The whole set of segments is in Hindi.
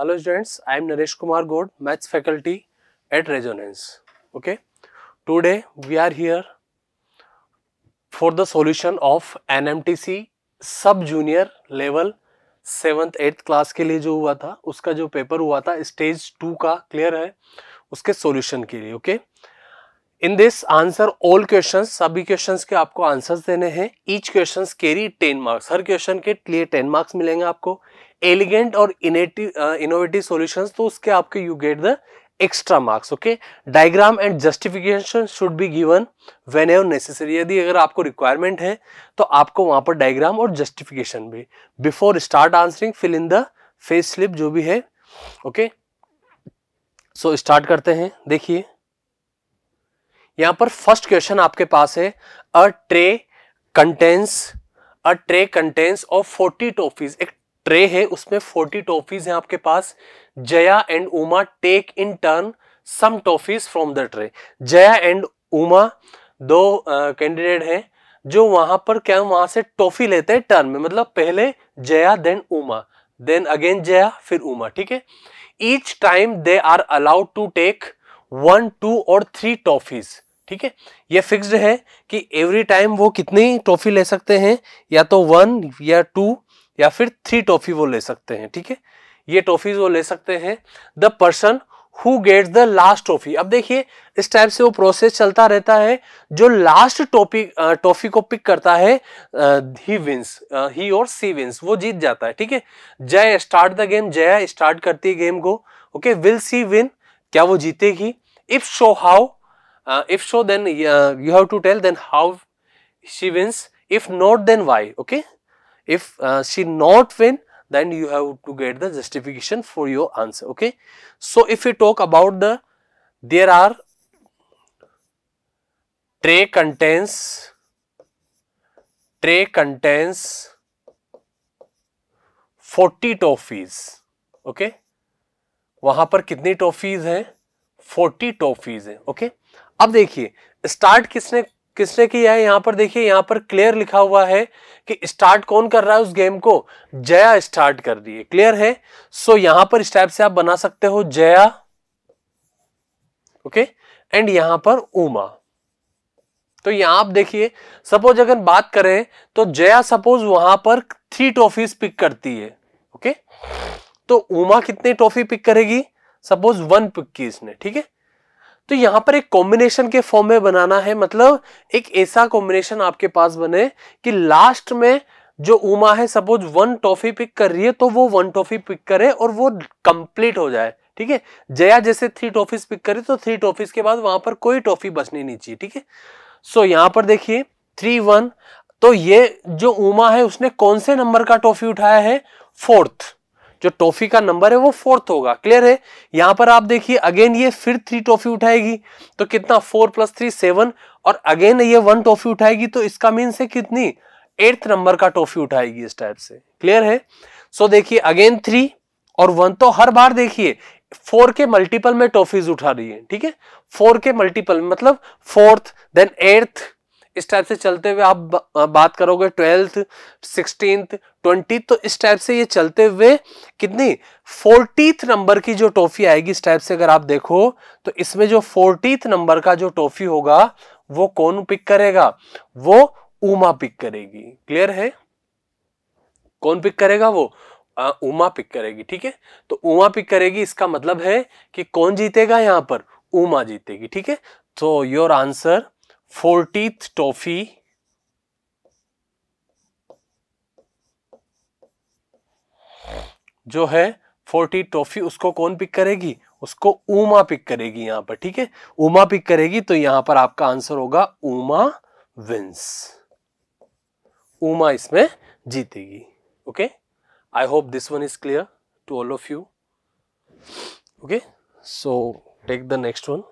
Hello students I am Naresh Kumar Gaud maths faculty at Resonance okay today we are here for the solution of NMTC sub junior level seventh eighth class के लिए जो हुआ था उसका जो पेपर हुआ था स्टेज टू का क्लियर है उसके सॉल्यूशन के लिए okay in this answer all question सभी क्वेश्चन के आपको आंसर्स देने हैं ईच क्वेश्चन के टेन मार्क्स हर क्वेश्चन के लिए टेन मार्क्स मिलेंगे आपको एलिगेंट और इनेटिव इनोवेटिव सोल्यूशन तो उसके आपके you get the extra marks okay diagram and justification should be given whenever necessary यदि अगर आपको रिक्वायरमेंट है तो आपको वहां पर डायग्राम और जस्टिफिकेशन भी before start answering fill in the face slip जो भी है ओके सो स्टार्ट करते हैं देखिए यहां पर फर्स्ट क्वेश्चन आपके पास है a tray contains a tray contains of forty toffees एक ट्रे है उसमें फोर्टी टॉफीज हैं आपके पास Jaya and Uma take in turn some toffees from the tray Jaya and Uma दो कैंडिडेट हैं जो वहां पर क्या वहां से टॉफी लेते हैं टर्न में मतलब पहले Jaya then Uma then again Jaya फिर उमा ठीक है each time they are allowed to take one two और थ्री टॉफीज ठीक है ये फिक्स्ड है कि एवरी टाइम वो कितनी टॉफी ले सकते हैं या तो वन या टू या फिर थ्री टॉफी वो ले सकते हैं ठीक है ये टॉफीज वो ले सकते हैं the person who gets the last trophy अब देखिए इस टाइप से वो प्रोसेस चलता रहता है जो लास्ट टॉपी टॉफी को पिक करता है ही विंस ही और सी विंस वो जीत जाता है ठीक है Jay start the game Jaya start करती है गेम को ओके विल सी विन क्या वो जीतेगी if so how if so then you have to tell then how she wins if not then why okay If uh, she not win, then you have to get the justification for your answer. Okay. So, if we talk about the, there are tray contains, tray contains 40 toffees okay? वहां पर कितनी टॉफीज हैं 40 टॉफीज हैं ओके okay? अब देखिए स्टार्ट किसने किसने किया है यहाँ पर देखिए यहाँ पर क्लियर लिखा हुआ है कि स्टार्ट कौन कर रहा है उस गेम को जया स्टार्ट कर दिए क्लियर है सो so, यहां पर इस टाइप से आप बना सकते हो जया ओके okay? एंड यहां पर उमा तो यहां आप देखिए सपोज अगर बात करें तो जया सपोज वहां पर थ्री ट्रॉफीज पिक करती है ओके okay? तो उमा कितनी ट्रॉफी पिक करेगी सपोज वन पिक की इसने ठीक है तो यहाँ पर एक कॉम्बिनेशन के फॉर्म में बनाना है मतलब एक ऐसा कॉम्बिनेशन आपके पास बने कि लास्ट में जो उमा है सपोज वन टॉफी पिक कर रही है तो वो वन टॉफी पिक करे और वो कंप्लीट हो जाए ठीक है जया जैसे थ्री टॉफीज पिक करे तो थ्री टॉफीज के बाद वहां पर कोई टॉफी बचनी नहीं चाहिए ठीक है सो यहाँ पर देखिए थ्री वन तो ये जो उमा है उसने कौन से नंबर का टॉफी उठाया है फोर्थ जो टॉफी का नंबर है वो फोर्थ होगा क्लियर है यहां पर आप देखिए अगेन ये फिर थ्री टॉफी उठाएगी तो कितना फोर प्लस थ्री सेवन और अगेन ये वन टॉफी उठाएगी तो इसका मीन्स है कितनी एट्थ नंबर का टॉफी उठाएगी इस टाइप से क्लियर है सो so, देखिए अगेन थ्री और वन तो हर बार देखिए फोर के मल्टीपल में टॉफीज उठा रही है ठीक है फोर के मल्टीपल मतलब फोर्थ देन एट्थ इस टाइप से चलते हुए आप बात करोगे ट्वेल्थ सिक्सटींथ ट्वेंटी तो इस टाइप से ये चलते हुए कितनी फोर्टीथ नंबर की जो टॉफी आएगी इस टाइप से अगर आप देखो तो इसमें जो फोर्टीथ नंबर का जो टॉफी होगा वो कौन पिक करेगा वो उमा पिक करेगी क्लियर है कौन पिक करेगा वो आ, उमा पिक करेगी ठीक है तो उमा पिक करेगी इसका मतलब है कि कौन जीतेगा यहां पर उमा जीतेगी ठीक है तो योर आंसर फोर्टीथ टॉफी जो है फोर्टी टॉफी उसको कौन पिक करेगी उसको उमा पिक करेगी यहां पर ठीक है उमा पिक करेगी तो यहां पर आपका आंसर होगा उमा विंस उमा इसमें जीतेगी okay I hope this one is clear to all of you okay so take the next one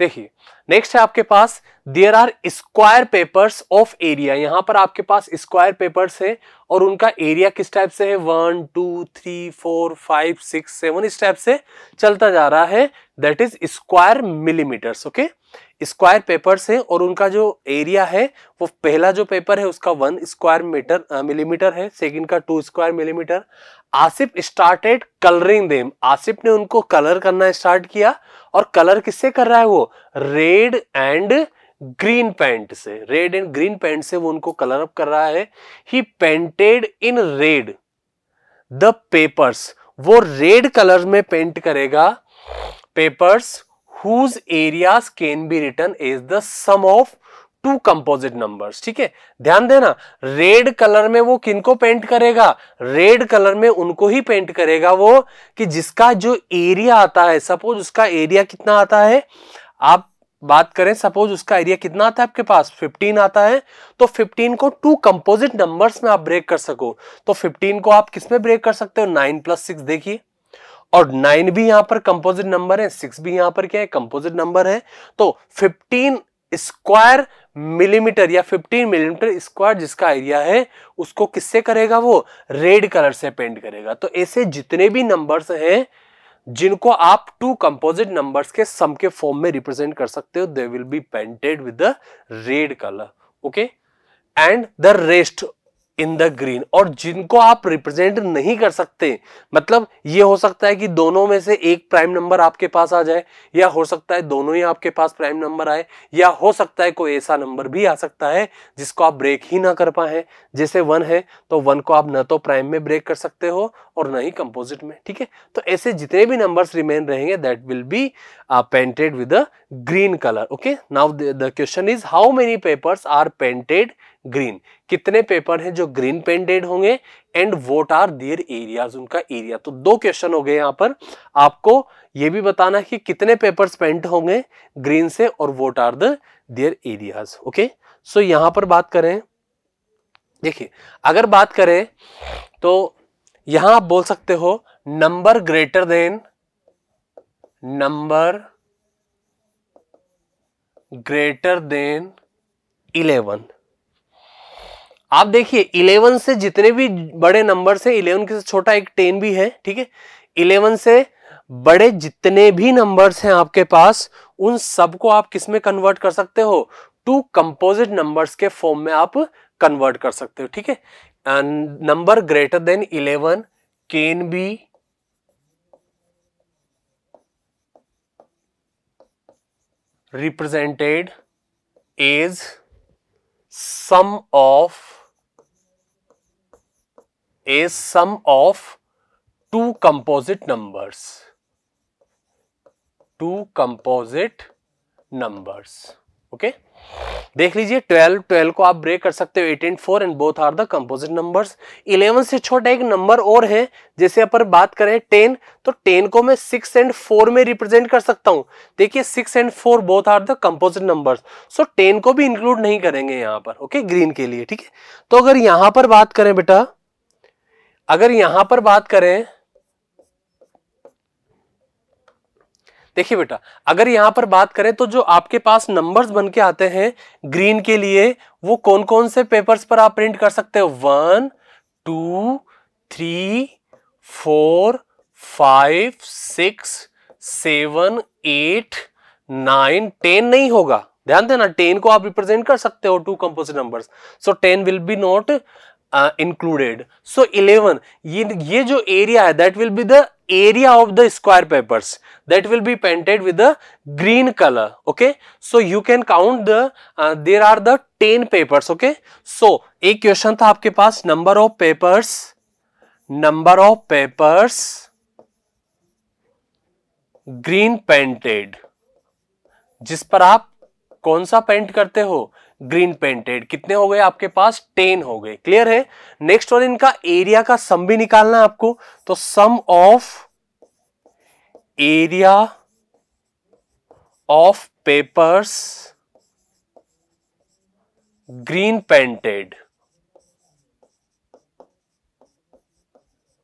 देखिए नेक्स्ट है आपके पास there are square papers of area यहां पर आपके पास स्क्वायर पेपर्स है और उनका एरिया किस टाइप से है one two three four five six seven इस टाइप से चलता जा रहा है that is square millimetres okay square papers हैं और उनका जो एरिया है वो पहला जो पेपर है उसका वन स्क्वायर मीटर मिलीमीटर है सेकंड का two square millimetre Asif started colouring them Asif ने उनको कलर करना स्टार्ट किया और कलर किससे कर रहा है वो रेड एंड ग्रीन पैंट से रेड एंड ग्रीन पैंट से वो उनको कलर अप कर रहा है he painted in red the papers वो रेड कलर में पेंट करेगा papers whose areas can be written as the sum of two composite numbers ठीक है ध्यान देना रेड कलर में वो किनको पेंट करेगा रेड कलर में उनको ही पेंट करेगा वो कि जिसका जो एरिया आता है सपोज उसका एरिया कितना आता है आप बात करें सपोज उसका एरिया कितना आता है आपके पास 15 आता है तो 15 को टू कंपोजिट नंबर्स में आप ब्रेक कर सको तो 15 को आप किस में ब्रेक कर सकते हो 9 प्लस सिक्स देखिए और नाइन भी यहां पर कंपोजिट नंबर है सिक्स भी यहां पर क्या है कंपोजिट नंबर है तो फिफ्टीन स्क्वायर मिलीमीटर या 15 मिलीमीटर स्क्वायर जिसका एरिया है उसको किससे करेगा वो रेड कलर से पेंट करेगा तो ऐसे जितने भी नंबर्स हैं जिनको आप टू कंपोजिट नंबर्स के सम के फॉर्म में रिप्रेजेंट कर सकते हो they will be painted with the red colour okay and the rest in the green और जिनको आप रिप्रेजेंट नहीं कर सकते मतलब ये हो सकता है कि दोनों में से एक प्राइम नंबर आपके पास आ जाए या हो सकता है दोनों ही आपके पास प्राइम नंबर आए या हो सकता है कोई ऐसा नंबर भी आ सकता है जिसको आप ब्रेक ही ना कर पाए जैसे वन है तो वन को आप न तो प्राइम में ब्रेक कर सकते हो और न ही कंपोजिट में ठीक है तो ऐसे जितने भी नंबर रिमेन रहेंगे that will be painted with green colour okay now the question is how many papers are painted green कितने पेपर हैं जो ग्रीन पेंटेड होंगे and what are their areas उनका एरिया तो दो क्वेश्चन हो गए यहां पर आपको ये भी बताना कि कितने पेपर्स पेंट होंगे ग्रीन से और what are the their areas okay so यहां पर बात करें देखिए अगर बात करें तो यहां आप बोल सकते हो number greater than number greater than eleven आप देखिए इलेवन से जितने भी बड़े नंबर से इलेवन के से छोटा एक टेन भी है ठीक है इलेवन से बड़े जितने भी नंबर्स हैं आपके पास उन सबको आप किसमें कन्वर्ट कर सकते हो टू कंपोजिट नंबर्स के फॉर्म में आप कन्वर्ट कर सकते हो ठीक है number greater than eleven can be represented as sum of is sum of two composite numbers two composite numbers okay देख लीजिए 12 12 को आप ब्रेक कर सकते हो eight and four and both are the composite numbers 11 से छोटा एक नंबर और है जैसे अपन बात करें 10 तो 10 को मैं 6 एंड 4 में रिप्रेजेंट कर सकता हूं देखिए 6 and 4 both are the composite numbers so 10 को भी इंक्लूड नहीं करेंगे यहां पर ओके okay? ग्रीन के लिए ठीक है तो अगर यहां पर बात करें बेटा अगर यहां पर बात करें देखिए बेटा अगर यहां पर बात करें तो जो आपके पास नंबर्स बन के आते हैं ग्रीन के लिए वो कौन कौन से पेपर्स पर आप प्रिंट कर सकते हो one two three four five six seven eight nine ten नहीं होगा ध्यान देना टेन को आप रिप्रेजेंट कर सकते हो two composite numbers so ten will be not included so eleven ये ये जो एरिया है that will be the area of the square papers that will be painted with the green color okay so you can count the uh, there are the 10 papers okay so ek question tha aapke paas number of papers number of papers green painted जिस पर आप कौन सा पेंट करते हो ग्रीन पेंटेड कितने हो गए आपके पास टेन हो गए क्लियर है नेक्स्ट और इनका एरिया का सम भी निकालना है आपको तो sum of area of papers green painted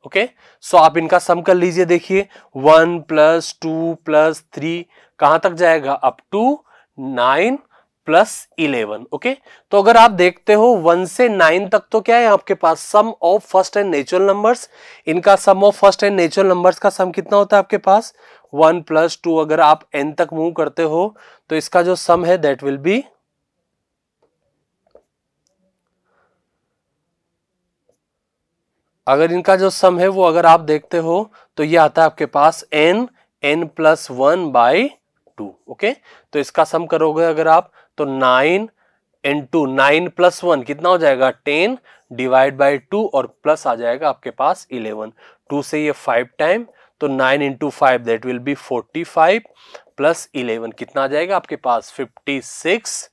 okay so आप इनका सम कर लीजिए देखिए one plus two plus three कहां तक जाएगा up to nine plus eleven okay तो अगर आप देखते हो वन से नाइन तक तो क्या है आपके पास sum of first n natural numbers इनका sum of first n natural numbers का सम कितना होता है आपके पास वन प्लस टू अगर आप एन तक मूव करते हो तो इसका जो सम है दैट विल बी अगर इनका जो सम है वो अगर आप देखते हो तो ये आता है आपके पास n n plus one by two okay तो इसका सम करोगे अगर आप तो nine into nine plus one कितना हो जाएगा टेन डिवाइड बाई टू और प्लस आ जाएगा आपके पास इलेवन टू से ये फाइव टाइम तो nine into five that will be forty five plus eleven कितना आ जाएगा आपके पास fifty six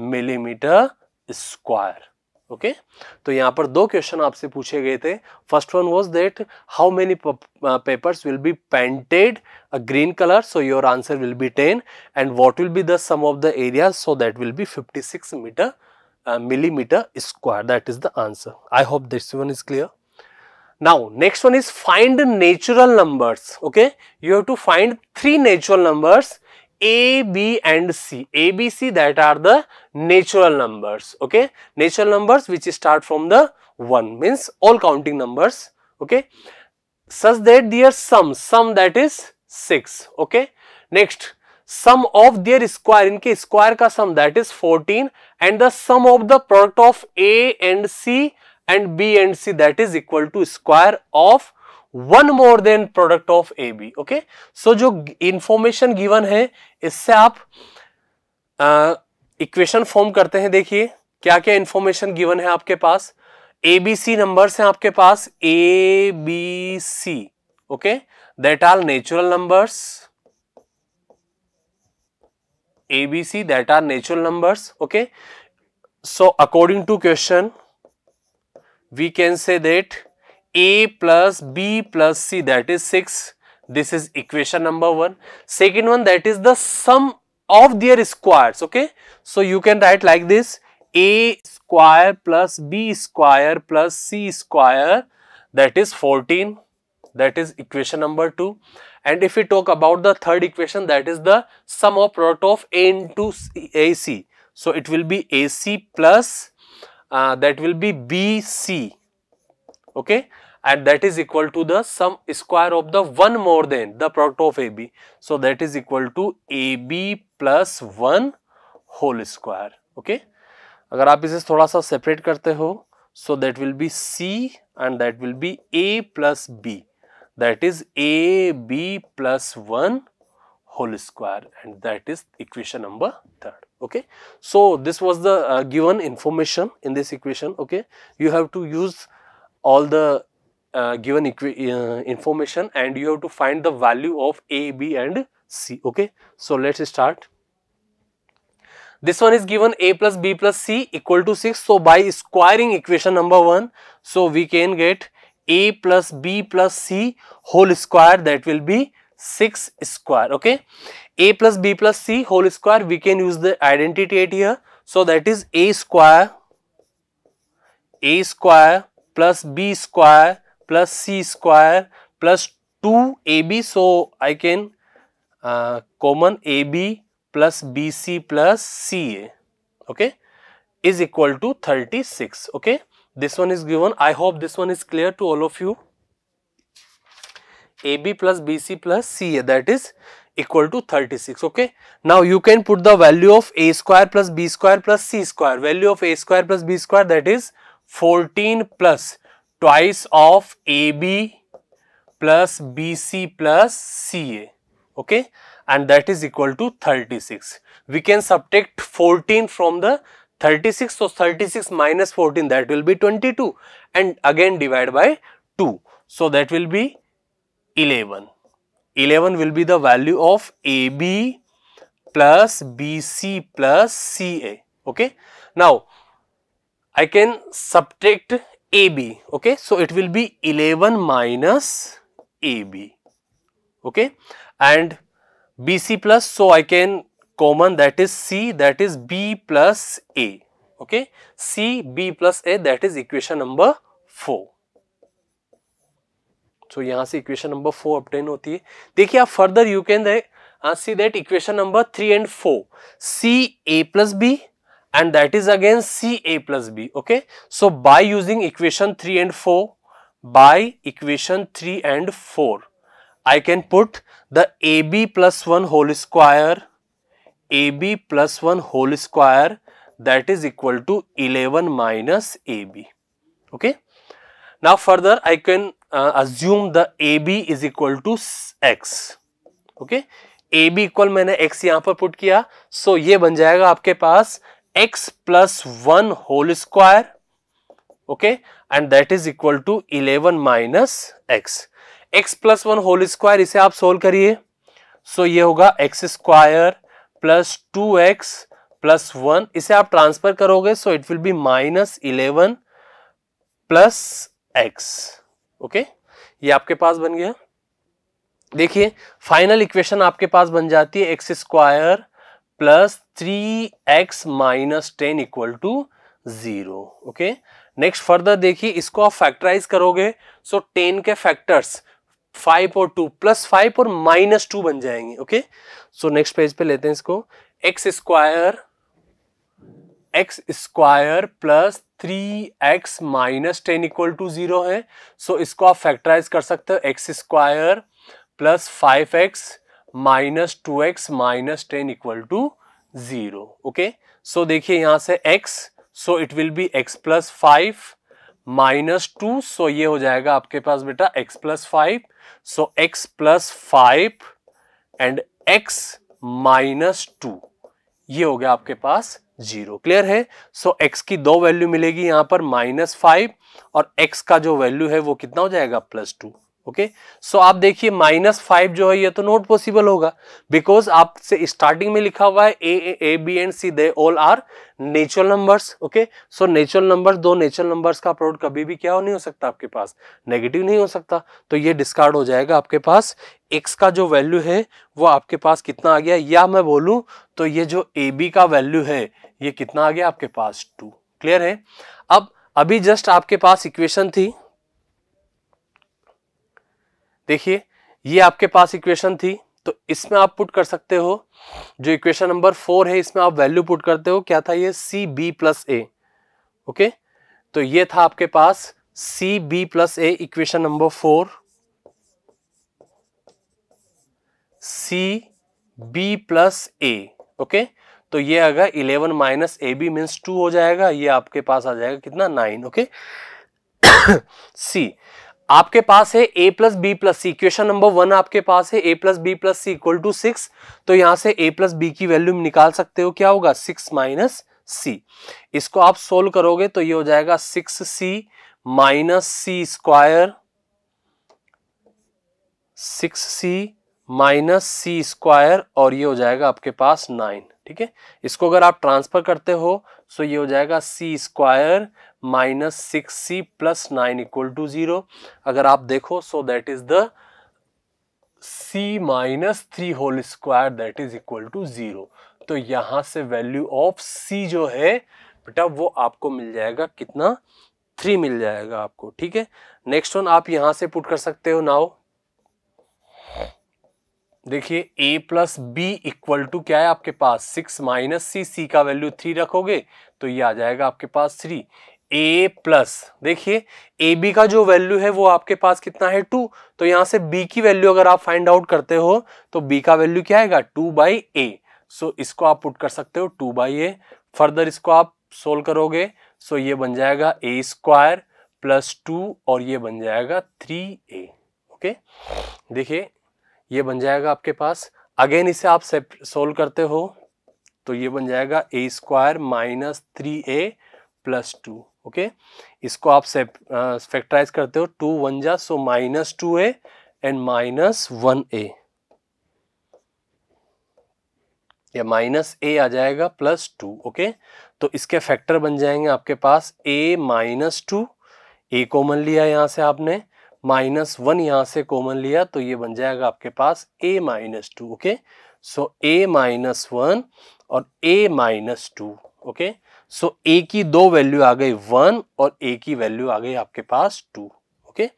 millimetre square okay तो यहाँ पर दो क्वेश्चन आपसे पूछे गए थे first one was that how many papers will be painted a green colour so your answer will be ten and what will be the sum of the area so that will be 56 metre millimetre square that is the answer I hope this one is clear now next one is find natural numbers okay you have to find three natural numbers A, B and C. A, B, C that are the natural numbers, okay. Natural numbers which start from the 1 means all counting numbers, okay. Such that their sum, sum that is 6, okay. Next, sum of their square, inke square ka sum that is 14 and the sum of the product of A and C and B and C that is equal to square of one more than product of A B okay so जो इंफॉर्मेशन गिवन है इससे आप इक्वेशन फॉर्म करते हैं देखिए क्या क्या इंफॉर्मेशन गिवन है आपके पास ए बी सी नंबर्स हैं आपके पास A B C okay that are natural numbers A B C that are natural numbers okay so according to question we can say that a plus b plus c that is 6 this is equation number 1 second one that is the sum of their squares okay so you can write like this a square plus b square plus c square that is 14 that is equation number 2 and if we talk about the third equation that is the sum of product of a into ac so it will be ac plus uh, that will be bc okay and that is equal to the sum square of the 1 more than the product of AB. So, that is equal to AB plus 1 whole square. Okay? अगर आप इसे थोड़ा सा सेपरेट करते हो so that will be C and that will be A plus B that is AB plus 1 whole square and that is equation number third okay. So, this was the uh, given information in this equation okay. You have to use all the uh, given uh, information and you have to find the value of A, B and C. Okay. So, let us start. This one is given A plus B plus C equal to 6. So, by squaring equation number 1, so we can get A plus B plus C whole square that will be 6 square. Okay. A plus B plus C whole square we can use the identity here. So, that is A square, A square plus b square plus c square plus 2ab. So, I can uh, common ab plus bc plus ca okay, is equal to 36. Okay. This one is given. I hope this one is clear to all of you. AB plus BC plus CA that is equal to 36 okay. Now you can put the value of A square plus B square plus C square value of A square plus B square that is 14 plus twice of AB plus BC plus CA okay and that is equal to 36. We can subtract 14 from the 36 so 36 minus 14 that will be 22 and again divide by 2 so that will be 11. 11 will be the value of AB plus BC plus CA okay. Now I can subtract A B okay so it will be eleven minus A B okay and B C plus so I can common that is C that is B plus A okay C B plus A that is equation number four so यहां से इक्वेशन नंबर फोर अपटेन होती है देखिए आप further you can see that equation number three and four C A plus B and that is again CA plus B. Okay. So, by using equation 3 and 4, by equation 3 and 4, I can put the AB plus 1 whole square, AB plus 1 whole square that is equal to 11 minus AB. Okay. Now, further I can uh, assume the AB is equal to x. Okay. AB equal maine x yahan par put kiya so ye ban jayega aapke paas x plus one whole square okay and that is equal to eleven minus x x plus one whole square इसे आप सोल्व करिए सो so, ये होगा x square plus two x plus one इसे आप ट्रांसफर करोगे so it will be minus eleven plus x okay ये आपके पास बन गया देखिए फाइनल इक्वेशन आपके पास बन जाती है x square plus three x minus ten equal to zero okay next further देखिए इसको आप फैक्टराइज करोगे सो so के फैक्टर्स फाइव और टू प्लस फाइव और माइनस टू बन जाएंगे ओके सो नेक्स्ट पेज पे लेते हैं इसको x square x square plus three x minus ten equal to zero है सो so इसको आप फैक्टराइज कर सकते हो x square plus five x minus two x minus ten equal to zero okay so देखिए यहां से x so it will be x plus five minus two so ये हो जाएगा आपके पास बेटा x plus five so x plus five and x minus two ये हो गया आपके पास जीरो क्लियर है सो so, x की दो वैल्यू मिलेगी यहां पर माइनस फाइव और x का जो वैल्यू है वो कितना हो जाएगा plus two okay okay? So so, आप देखिए माइनस फाइव जो है ये तो नॉट पॉसिबल होगा बिकॉज आपसे स्टार्टिंग में लिखा हुआ है A A B and C they all are natural numbers okay so natural numbers दो नेचुरल नंबर्स का प्रोडक्ट कभी भी क्या हो नहीं हो सकता आपके पास नेगेटिव नहीं हो सकता तो ये डिस्कार्ड हो जाएगा आपके पास एक्स का जो वैल्यू है वो आपके पास कितना आ गया या मैं बोलूँ तो ये जो ए बी का वैल्यू है ये कितना आ गया आपके पास टू क्लियर है अब अभी जस्ट आपके पास इक्वेशन थी देखिए ये आपके पास इक्वेशन थी तो इसमें आप पुट कर सकते हो जो इक्वेशन नंबर फोर है इसमें आप वैल्यू पुट करते हो क्या था ये C B plus A okay तो ये था आपके पास C B plus A equation number four C B plus A okay तो ये आएगा eleven minus A B means two हो जाएगा ये आपके पास आ जाएगा कितना नाइन ओके सी आपके पास है A plus B plus C question number one आपके पास है A plus B plus C equal to six तो यहां से ए प्लस बी की वैल्यू निकाल सकते हो क्या होगा सिक्स माइनस सी इसको आप सोल्व करोगे तो ये हो जाएगा six C minus C square six C minus C square और ये हो जाएगा आपके पास नाइन ठीक है इसको अगर आप ट्रांसफर करते हो सो तो ये हो जाएगा C square minus six C plus nine equal to zero अगर आप देखो so that is the C minus three whole square that is equal to zero तो यहां से वैल्यू ऑफ सी जो है बेटा वो आपको मिल जाएगा कितना थ्री मिल जाएगा आपको ठीक है नेक्स्ट वन आप यहां से पुट कर सकते हो नाउ देखिए a plus B equal to क्या है आपके पास सिक्स माइनस सी सी का वैल्यू थ्री रखोगे तो ये आ जाएगा आपके पास थ्री ए प्लस देखिए ए बी का जो वैल्यू है वो आपके पास कितना है टू तो यहाँ से बी की वैल्यू अगर आप फाइंड आउट करते हो तो बी का वैल्यू क्या आएगा टू बाई ए सो इसको आप पुट कर सकते हो टू बाई ए फर्दर इसको आप सोल्व करोगे सो ये बन जाएगा ए स्क्वायर प्लस टू और ये बन जाएगा थ्री ए ओके देखिए ये बन जाएगा आपके पास अगेन इसे आप सोल्व करते हो तो ये बन जाएगा A square minus three A plus two okay इसको आप फैक्टराइज करते हो टू वन जा so minus two A and minus one A या माइनस ए आ जाएगा प्लस टू ओके तो इसके फैक्टर बन जाएंगे आपके पास A minus two A common लिया यहां से आपने माइनस वन यहाँ से कॉमन लिया तो ये बन जाएगा आपके पास A minus two okay so A minus one और A minus two okay so A की दो वैल्यू आ गई वन और ए की वैल्यू आ गई आपके पास टू ओके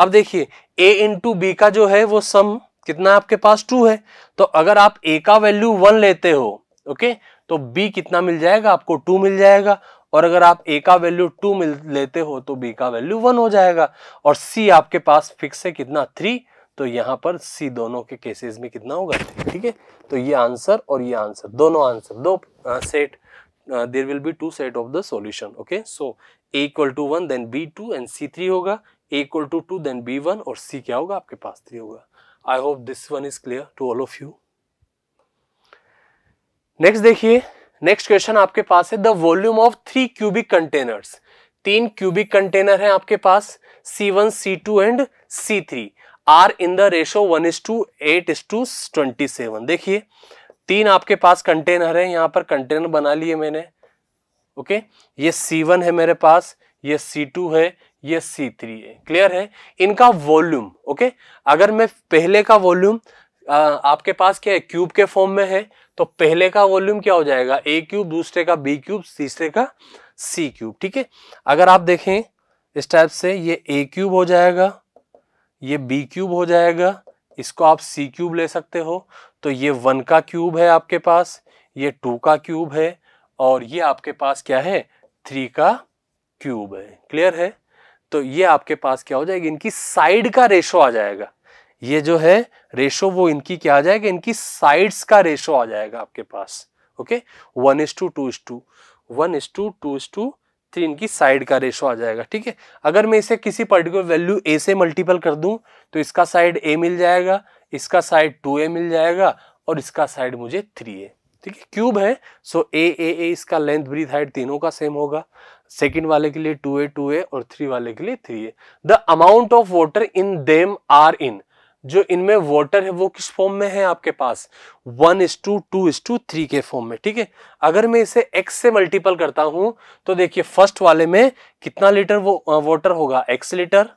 अब देखिए ए इंटू बी का जो है वो सम कितना आपके पास टू है तो अगर आप ए का वैल्यू वन लेते हो ओके तो बी कितना मिल जाएगा आपको टू मिल जाएगा और अगर आप ए का वैल्यू टू मिल लेते हो तो बी का वैल्यू वन हो जाएगा और सी आपके पास फिक्स है कितना थ्री तो यहाँ पर सी दोनों के केसेस में कितना होगा ठीक है तो ये आंसर और ये आंसर दोनों आंसर दो set there will be two set of the solution okay so A equal to one then B two and C three होगा A equal to two then B one और सी क्या होगा आपके पास थ्री होगा I hope this one is clear to all of you next देखिए नेक्स्ट क्वेश्चन आपके पास है the volume of three cubic containers तीन क्यूबिक कंटेनर है आपके पास सी one C two and C three are in the ratio one is to eight is to twenty seven देखिए तीन आपके पास कंटेनर है यहाँ पर कंटेनर बना लिए मैंने ओके ये सी वन है मेरे पास ये सी टू है ये सी थ्री है क्लियर है इनका वॉल्यूम ओके अगर मैं पहले का वॉल्यूम आपके पास क्या है क्यूब के फॉर्म में है तो पहले का वॉल्यूम क्या हो जाएगा ए क्यूब दूसरे का बी क्यूब तीसरे का सी क्यूब ठीक है अगर आप देखें इस टाइप से ये ए क्यूब हो जाएगा ये बी क्यूब हो जाएगा इसको आप सी क्यूब ले सकते हो तो ये वन का क्यूब है आपके पास ये टू का क्यूब है और ये आपके पास क्या है थ्री का क्यूब है क्लियर है तो ये आपके पास क्या हो जाएगी इनकी साइड का रेशो आ जाएगा ये जो है रेशो वो इनकी क्या आ जाएगा इनकी साइड्स का रेशो आ जाएगा आपके पास okay one is to two is to one is to two is to three इनकी साइड का रेशो आ जाएगा ठीक है अगर मैं इसे किसी पर्टिकुलर वैल्यू ए से मल्टीपल कर दूं तो इसका साइड ए मिल जाएगा इसका साइड टू ए मिल जाएगा और इसका साइड मुझे थ्री ए ठीक है क्यूब है सो ए ए ए इसका लेंथ ब्रीथ हाइट तीनों का सेम होगा सेकेंड वाले के लिए टू ए टू ए और थ्री वाले के लिए three A the amount of water in them are in जो इनमें वाटर है वो किस फॉर्म में है आपके पास one is to two is to three के फॉर्म में ठीक है अगर मैं इसे एक्स से मल्टीपल करता हूं तो देखिए फर्स्ट वाले में कितना लीटर वो वाटर होगा एक्स लीटर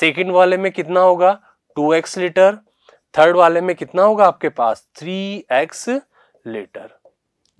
सेकेंड वाले में कितना होगा टू एक्स लीटर थर्ड वाले में कितना होगा आपके पास थ्री एक्स लीटर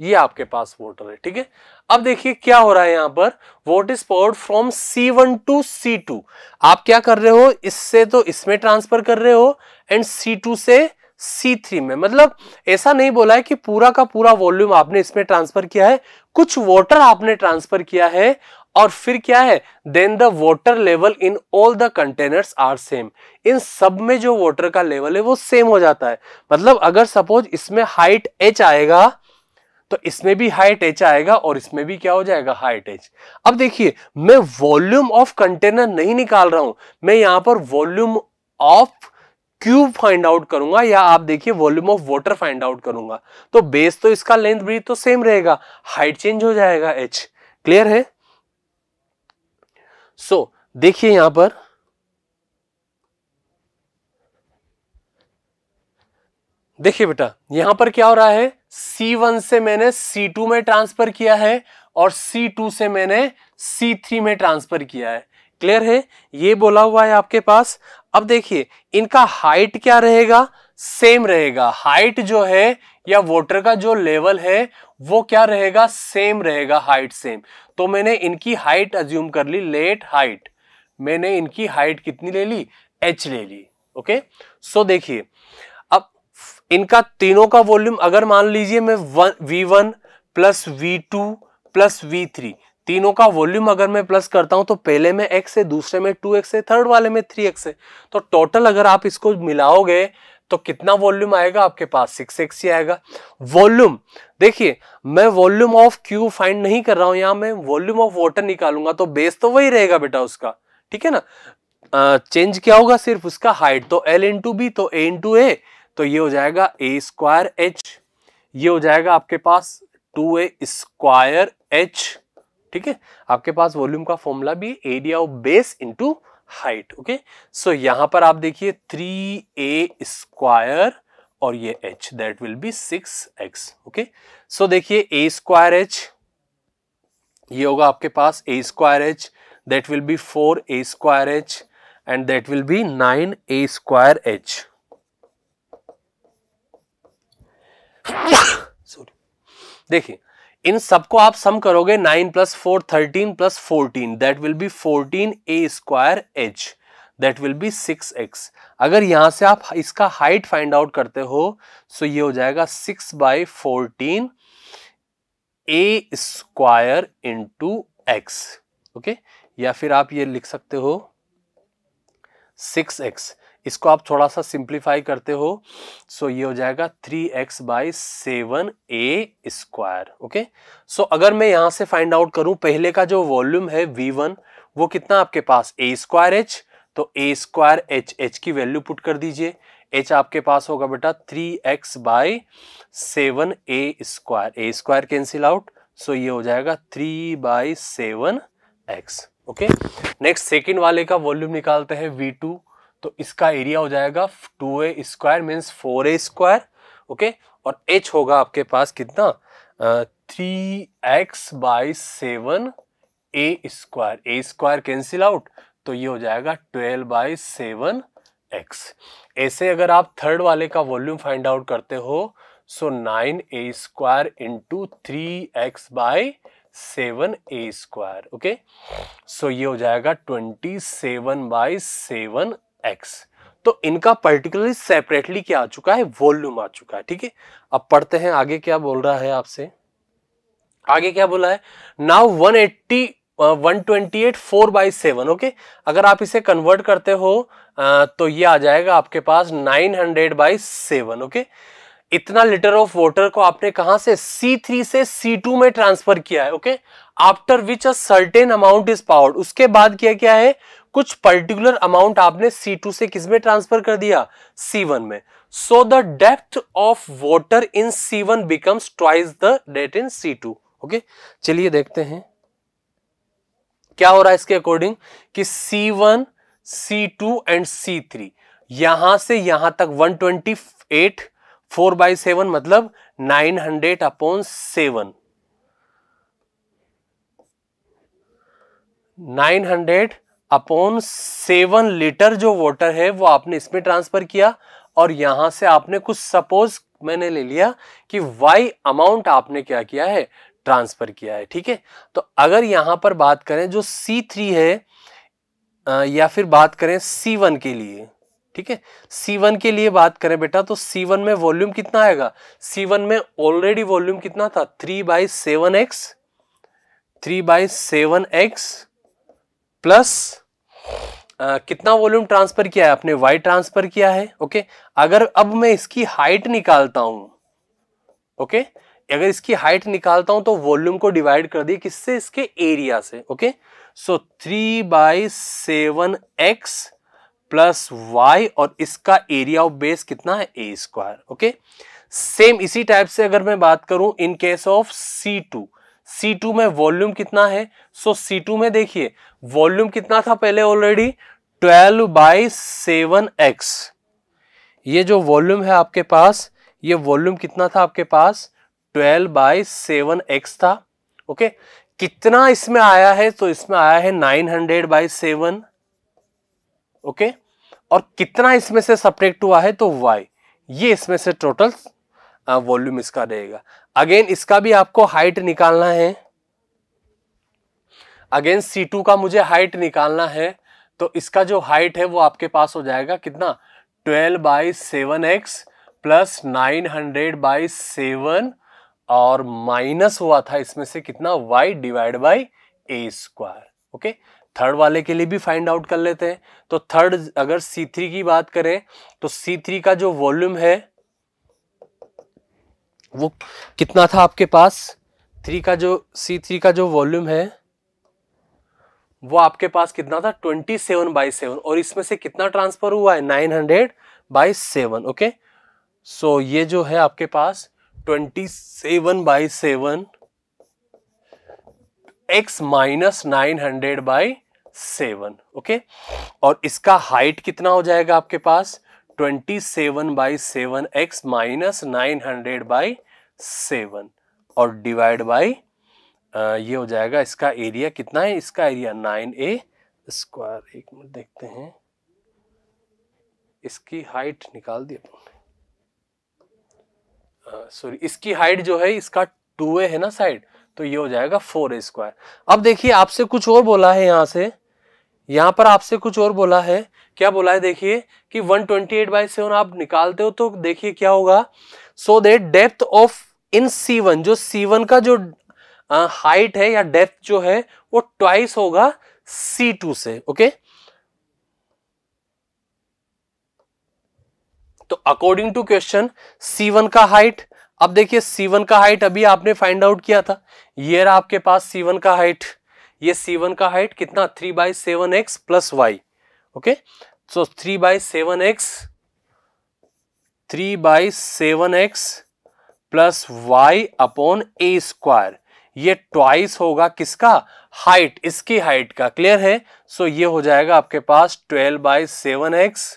ये आपके पास वोटर है ठीक है अब देखिए क्या हो रहा है यहां पर what is poured from C one to C two आप क्या कर रहे हो इससे तो इसमें ट्रांसफर कर रहे हो एंड सी टू से सी थ्री में मतलब ऐसा नहीं बोला है कि पूरा का पूरा वॉल्यूम आपने इसमें ट्रांसफर किया है कुछ वोटर आपने ट्रांसफर किया है और फिर क्या है then the water level in all the containers are same इन सब में जो वॉटर का लेवल है वो सेम हो जाता है मतलब अगर सपोज इसमें हाइट एच आएगा तो इसमें भी हाइट एच आएगा और इसमें भी क्या हो जाएगा हाई एच अब देखिए मैं वॉल्यूम ऑफ कंटेनर नहीं निकाल रहा हूं मैं यहां पर volume of cube find out करूंगा या आप देखिए volume of water find out करूंगा तो बेस तो इसका लेंथ ब्रीथ तो सेम रहेगा हाइट चेंज हो जाएगा एच क्लियर है सो so, देखिए यहां पर देखिए बेटा यहां पर क्या हो रहा है C1 से मैंने C2 में ट्रांसफर किया है और C2 से मैंने C3 में ट्रांसफर किया है क्लियर है ये बोला हुआ है आपके पास अब देखिए इनका हाइट क्या रहेगा सेम रहेगा हाइट जो है या वोटर का जो लेवल है वो क्या रहेगा सेम रहेगा हाइट सेम तो मैंने इनकी हाइट अज्यूम कर ली लेट हाइट मैंने इनकी हाइट कितनी ले ली एच ले ली ओके सो देखिए इनका तीनों का वॉल्यूम अगर मान लीजिए मैं one V one plus V two plus V three तीनों का वॉल्यूम अगर मैं प्लस करता हूं तो पहले में x है दूसरे में 2x एक्स है थर्ड वाले में 3x है तो टोटल अगर आप इसको मिलाओगे तो कितना वॉल्यूम आएगा आपके पास सिक्स एक्स ही आएगा वॉल्यूम देखिए मैं वॉल्यूम ऑफ क्यू फाइंड नहीं कर रहा हूं यहां मैं वॉल्यूम ऑफ वॉटर निकालूंगा तो बेस तो वही रहेगा बेटा उसका ठीक है ना चेंज क्या होगा सिर्फ उसका हाइट तो एल इंटू बी तो ए इंटू ए तो ये हो जाएगा ए स्क्वायर एच ये हो जाएगा आपके पास टू ए स्क्वायर एच ठीक है आपके पास वॉल्यूम का फॉर्मूला भी area of base into height okay so यहां पर आप देखिए थ्री ए स्क्वायर और ये H that will be six x okay so देखिए ए स्क्वायर एच ये होगा आपके पास A square H that will be four A square H and that will be nine A square H sorry देखिए इन सबको आप सम करोगे nine plus four thirteen plus fourteen that will be fourteen A square H that will be six x अगर यहां से आप इसका हाइट फाइंड आउट करते हो सो ये हो जाएगा six by fourteen A square into x okay या फिर आप ये लिख सकते हो सिक्स एक्स इसको आप थोड़ा सा सिंप्लीफाई करते हो सो ये हो जाएगा three x by seven A square okay so अगर मैं यहाँ से फाइंड आउट करूँ पहले का जो वॉल्यूम है वी वन वो कितना आपके पास ए स्क्वायर एच तो ए स्क्वायर एच एच की वैल्यू पुट कर दीजिए एच आपके पास होगा बेटा three x by seven A square A square cancel out so ये हो जाएगा three by seven x okay next second वाले का वॉल्यूम निकालते हैं वी टू तो इसका एरिया हो जाएगा two A square means four A square okay और एच होगा आपके पास कितना three x by seven A square A square cancel out तो ये हो जाएगा ट्वेल्व बाई सेवन एक्स ऐसे अगर आप थर्ड वाले का वॉल्यूम फाइंड आउट करते हो so nine A square into three x by seven A square okay so ये हो जाएगा twenty seven by seven x तो इनका पर्टिकुलरली सेपरेटली क्या आ चुका है वॉल्यूम आ चुका है ठीक है अब पढ़ते हैं आगे क्या बोल रहा है आपसे आगे क्या बोला है now 180 eight four by seven okay अगर आप इसे कन्वर्ट करते हो uh, तो ये आ जाएगा आपके पास 900 बाई सेवन ओके इतना लीटर ऑफ वाटर को आपने कहा से C3 से C2 में ट्रांसफर किया है okay after which a certain amount is poured उसके बाद क्या क्या है कुछ पर्टिकुलर अमाउंट आपने सी टू से किस में ट्रांसफर कर दिया सी वन में so the depth of water in C one becomes twice the that in C two okay चलिए देखते हैं क्या हो रहा है इसके अकॉर्डिंग कि C one C two and C three यहां से यहां तक one twenty eight four by seven मतलब nine hundred upon seven nine hundred upon seven litre जो वाटर है वो आपने इसमें ट्रांसफर किया और यहां से आपने कुछ सपोज मैंने ले लिया कि वाई अमाउंट आपने क्या किया है ट्रांसफर किया है ठीक है तो अगर यहां पर बात करें जो C3 है आ, या फिर बात करें सी वन के लिए ठीक है C1 के लिए बात करें बेटा तो C1 में वॉल्यूम कितना आएगा C1 में ऑलरेडी वॉल्यूम कितना था three by seven x three by seven x plus आ, कितना वॉल्यूम ट्रांसफर किया है आपने वाई ट्रांसफर किया है ओके अगर अब मैं इसकी हाइट निकालता हूं ओके अगर इसकी हाइट निकालता हूं तो वॉल्यूम को डिवाइड कर दिए किससे इसके एरिया से okay so three by seven x plus Y और इसका एरिया ऑफ बेस कितना है ए स्क्वायर ओके सेम इसी टाइप से अगर मैं बात करूं in case of C two C2 में वॉल्यूम कितना है सो so, C2 में देखिए वॉल्यूम कितना था पहले ऑलरेडी 12 बाई सेवन एक्स ये जो वॉल्यूम है आपके पास ये वॉल्यूम कितना था आपके पास 12 बाई सेवन एक्स था ओके okay? कितना इसमें आया है तो इसमें आया है 900 हंड्रेड बाई सेवन ओके और कितना इसमें से सपरेक्ट हुआ है तो y ये इसमें से टोटल वॉल्यूम इसका रहेगा अगेन इसका भी आपको हाइट निकालना है अगेन सी टू का मुझे हाइट निकालना है तो इसका जो हाइट है वो आपके पास हो जाएगा कितना twelve by seven x plus nine hundred by seven और माइनस हुआ था इसमें से कितना y divide by A square okay third वाले के लिए भी फाइंड आउट कर लेते हैं तो थर्ड अगर C3 की बात करें तो C3 का जो वॉल्यूम है वो कितना था आपके पास थ्री का जो सी थ्री का जो वॉल्यूम है वो आपके पास कितना था ट्वेंटी सेवन बाई सेवन और इसमें से कितना ट्रांसफर हुआ है nine hundred by seven okay so ये जो है आपके पास twenty seven by seven x minus nine hundred by seven okay और इसका हाइट कितना हो जाएगा आपके पास twenty seven by seven x minus nine hundred by seven और डिवाइड बाई ये हो जाएगा इसका एरिया कितना है इसका एरिया नाइन ए स्क्वायर एक मिनट देखते हैं इसकी हाइट निकाल दी अपन सॉरी इसकी हाइट जो है इसका टू ए है ना साइड तो ये हो जाएगा फोर ए स्क्वायर अब देखिए आपसे कुछ और बोला है यहां से यहाँ पर आपसे कुछ और बोला है क्या बोला है देखिए कि 128 ट्वेंटी एट बाई सेवन आप निकालते हो तो देखिए क्या होगा so that depth of in C1 जो C1 का जो हाइट है या डेप्थ जो है वो ट्वाइस होगा टू से ओके तो अकॉर्डिंग टू क्वेश्चन C1 का हाइट अब देखिए C1 का हाइट अभी आपने फाइंड आउट किया था ये रहा आपके पास C1 का हाइट ये C1 का हाइट कितना three by seven x plus Y okay so three by seven x three by seven x plus Y upon A square ये ट्वाइस होगा किसका हाइट इसकी हाइट का क्लियर है सो so, ये हो जाएगा आपके पास twelve by seven x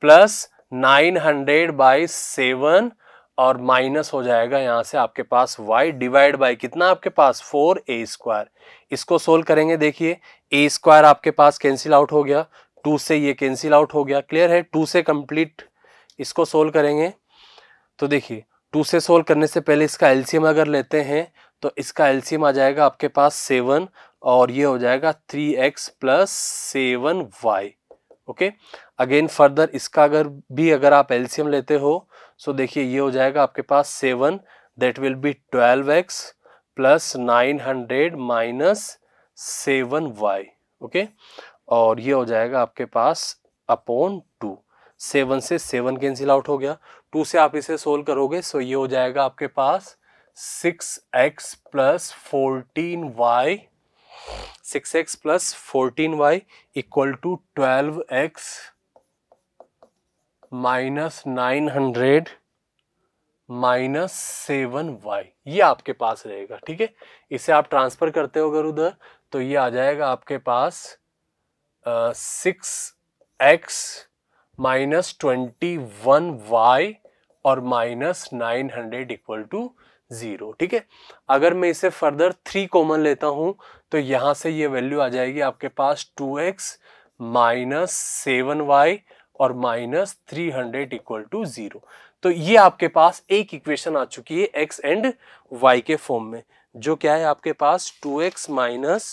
plus nine hundred by seven और माइनस हो जाएगा यहाँ से आपके पास y डिवाइड बाई कितना आपके पास फोर ए स्क्वायर इसको सोल्व करेंगे देखिए ए स्क्वायर आपके पास कैंसिल आउट हो गया टू से ये कैंसिल आउट हो गया क्लियर है टू से कंप्लीट इसको सोल्व करेंगे तो देखिए टू से सोल्व करने से पहले इसका एल्सीयम अगर लेते हैं तो इसका एल्सीयम आ जाएगा आपके पास सेवन और ये हो जाएगा three X plus seven Y okay again further इसका अगर भी अगर आप एल्सीयम लेते हो सो देखिए ये हो जाएगा आपके पास seven that will be twelve X plus nine hundred minus seven Y okay और ये हो जाएगा आपके पास अपॉन टू सेवन से सेवन कैंसिल आउट हो गया टू से आप इसे सोल्व करोगे सो ये हो जाएगा आपके पास six X plus fourteen Y six X plus fourteen Y equal to twelve X minus nine hundred minus seven Y ये आपके पास रहेगा ठीक है इसे आप ट्रांसफर करते हो अगर उधर तो ये आ जाएगा आपके पास six X minus twenty one Y और minus nine hundred equal to zero ठीक है अगर मैं इसे फर्दर थ्री कॉमन लेता हूं तो यहां से ये वैल्यू आ जाएगी आपके पास two x minus seven Y और minus three hundred equal to zero तो ये आपके पास एक इक्वेशन आ चुकी है एक्स एंड वाई के फॉर्म में जो क्या है आपके पास two x minus